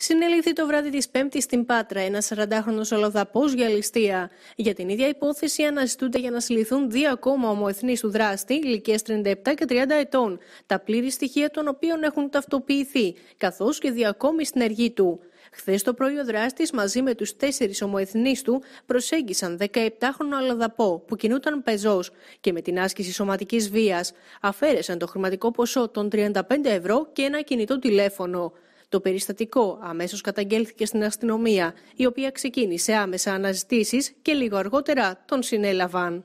Συνελήφθη το βράδυ της Πέμπτης στην Πάτρα ένας 40χρονο Ολοδαπό για ληστεία. Για την ίδια υπόθεση αναζητούνται για να συλληθούν δύο ακόμα ομοεθνείς του δράστη, ηλικίε 37 και 30 ετών, τα πλήρη στοιχεία των οποίων έχουν ταυτοποιηθεί, καθώς και δύο ακόμη συνεργοί του. Χθες το πρωί ο δράστης μαζί με τους τέσσερις ομοεθνείς του προσέγγισαν 17χρονο ολοδαπό που κινούταν πεζός και με την άσκηση σωματικής βίας αφαίρεσαν το χρηματικό ποσό των 35 ευρώ και ένα κινητό τηλέφωνο. Το περιστατικό αμέσως καταγγέλθηκε στην αστυνομία, η οποία ξεκίνησε άμεσα αναζητήσεις και λίγο αργότερα τον συνέλαβαν.